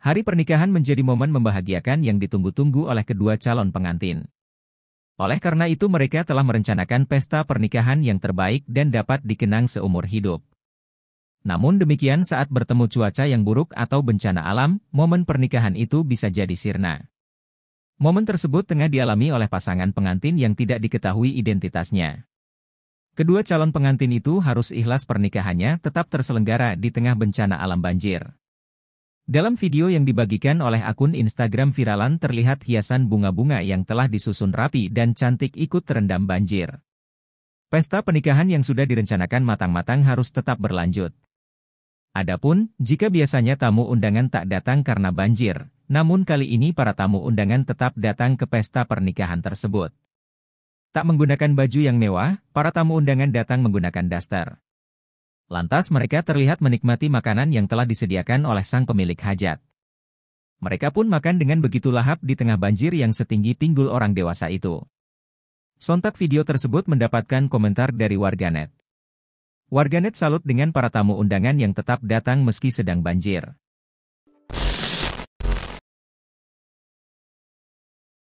Hari pernikahan menjadi momen membahagiakan yang ditunggu-tunggu oleh kedua calon pengantin. Oleh karena itu mereka telah merencanakan pesta pernikahan yang terbaik dan dapat dikenang seumur hidup. Namun demikian saat bertemu cuaca yang buruk atau bencana alam, momen pernikahan itu bisa jadi sirna. Momen tersebut tengah dialami oleh pasangan pengantin yang tidak diketahui identitasnya. Kedua calon pengantin itu harus ikhlas pernikahannya tetap terselenggara di tengah bencana alam banjir. Dalam video yang dibagikan oleh akun Instagram Viralan terlihat hiasan bunga-bunga yang telah disusun rapi dan cantik ikut terendam banjir. Pesta pernikahan yang sudah direncanakan matang-matang harus tetap berlanjut. Adapun, jika biasanya tamu undangan tak datang karena banjir, namun kali ini para tamu undangan tetap datang ke pesta pernikahan tersebut. Tak menggunakan baju yang mewah, para tamu undangan datang menggunakan daster. Lantas mereka terlihat menikmati makanan yang telah disediakan oleh sang pemilik hajat. Mereka pun makan dengan begitu lahap di tengah banjir yang setinggi pinggul orang dewasa itu. Sontak video tersebut mendapatkan komentar dari warganet. Warganet salut dengan para tamu undangan yang tetap datang meski sedang banjir.